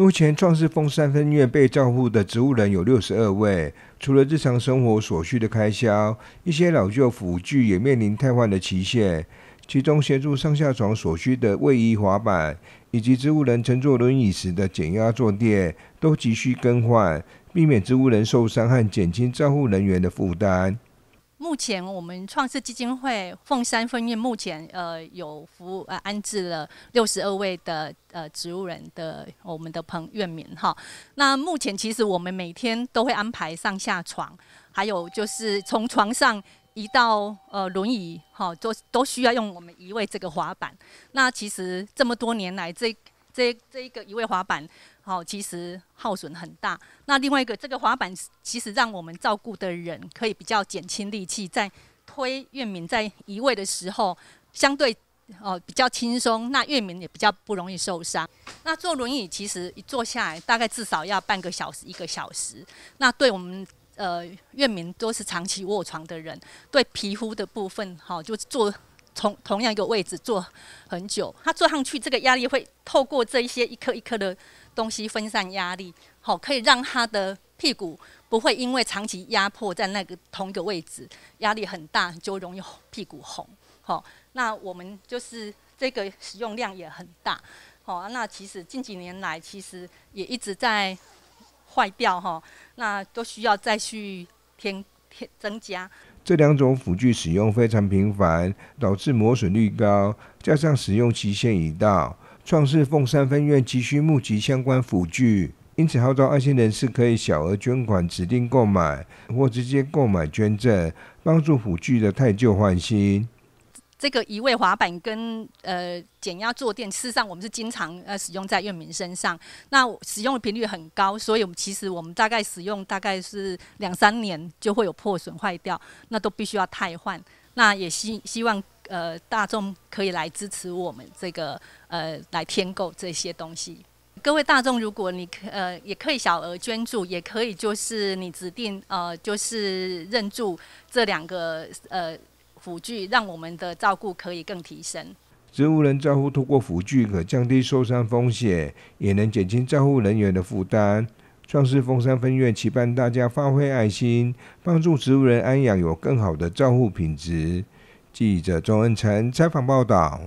目前，壮士峰三分院被照顾的植物人有六十二位。除了日常生活所需的开销，一些老旧辅具也面临汰换的期限。其中，协助上下床所需的卫衣、滑板，以及植物人乘坐轮椅时的减压坐垫，都急需更换，避免植物人受伤和减轻照护人员的负担。目前我们创世基金会凤山分院目前呃有服务呃安置了六十二位的呃植物人的我们的朋院民哈。那目前其实我们每天都会安排上下床，还有就是从床上移到呃轮椅哈，都都需要用我们移位这个滑板。那其实这么多年来这。这这一个移位滑板，好，其实耗损很大。那另外一个，这个滑板其实让我们照顾的人可以比较减轻力气，在推月明在移位的时候，相对哦比较轻松。那月明也比较不容易受伤。那坐轮椅其实一坐下来，大概至少要半个小时一个小时。那对我们呃月明都是长期卧床的人，对皮肤的部分，好就坐。同同样一个位置坐很久，他坐上去，这个压力会透过这一些一颗一颗的东西分散压力，好，可以让他的屁股不会因为长期压迫在那个同一个位置，压力很大就容易屁股红。好，那我们就是这个使用量也很大，好，那其实近几年来其实也一直在坏掉哈，那都需要再去添添增加。这两种辅具使用非常频繁，导致磨损率高，加上使用期限已到，创世凤山分院急需募集相关辅具，因此号召爱心人士可以小额捐款指定购买，或直接购买捐赠，帮助辅具的汰旧换新。这个移位滑板跟呃减压坐垫，事实上我们是经常呃使用在院民身上，那使用的频率很高，所以我们其实我们大概使用大概是两三年就会有破损坏掉，那都必须要汰换。那也希希望呃大众可以来支持我们这个呃来添购这些东西。各位大众，如果你呃也可以小额捐助，也可以就是你指定呃就是认助这两个呃。辅具让我们的照顾可以更提升。植物人照顾通过辅具可降低受伤风险，也能减轻照顾人员的负担。创世峰山分院期盼大家发挥爱心，帮助植物人安养有更好的照顾品质。记者周恩成采访报道。